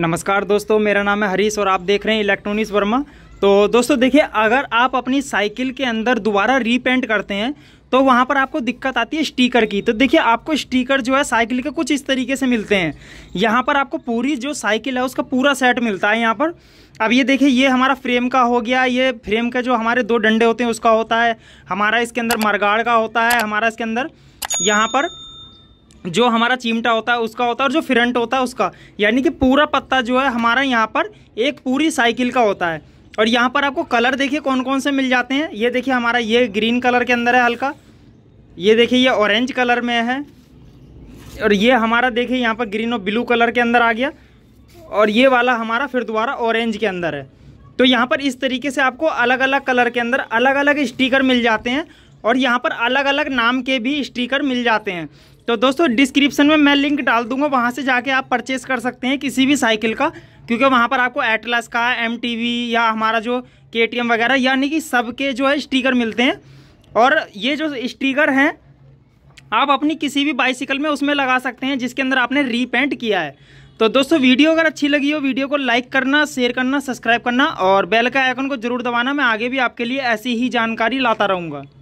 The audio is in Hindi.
नमस्कार दोस्तों मेरा नाम है हरीश और आप देख रहे हैं इलेक्ट्रॉनिक्स वर्मा तो दोस्तों देखिए अगर आप अपनी साइकिल के अंदर दोबारा रीपेंट करते हैं तो वहाँ पर आपको दिक्कत आती है स्टीकर की तो देखिए आपको स्टीकर जो है साइकिल के कुछ इस तरीके से मिलते हैं यहाँ पर आपको पूरी जो साइकिल है उसका पूरा सेट मिलता है यहाँ पर अब ये देखिए ये हमारा फ्रेम का हो गया ये फ्रेम का जो हमारे दो डंडे होते हैं उसका होता है हमारा इसके अंदर मरगाड़ का होता है हमारा इसके अंदर यहाँ पर जो हमारा चिमटा होता है उसका होता है और जो फ्रंट होता है उसका यानी कि पूरा पत्ता जो है हमारा यहाँ पर एक पूरी साइकिल का होता है और यहाँ पर आपको कलर देखिए कौन कौन से मिल जाते हैं ये देखिए हमारा ये ग्रीन कलर के अंदर है हल्का ये देखिए ये ऑरेंज कलर में है और ये हमारा देखिए यहाँ पर ग्रीन और ब्लू कलर के अंदर आ गया और ये वाला हमारा फिर दोबारा ऑरेंज के अंदर है तो यहाँ पर इस तरीके से आपको अलग अलग कलर के अंदर अलग अलग स्टीकर मिल जाते हैं और यहाँ पर अलग अलग नाम के भी स्टीकर मिल जाते हैं तो दोस्तों डिस्क्रिप्शन में मैं लिंक डाल दूंगा वहाँ से जाके आप परचेस कर सकते हैं किसी भी साइकिल का क्योंकि वहाँ पर आपको एटलस का एम या हमारा जो के वगैरह यानी कि सबके जो है स्टीकर मिलते हैं और ये जो स्टिकर हैं आप अपनी किसी भी बाइसिकल में उसमें लगा सकते हैं जिसके अंदर आपने रीपेंट किया है तो दोस्तों वीडियो अगर अच्छी लगी हो वीडियो को लाइक करना शेयर करना सब्सक्राइब करना और बेल का आइकन को जरूर दबाना मैं आगे भी आपके लिए ऐसी ही जानकारी लाता रहूँगा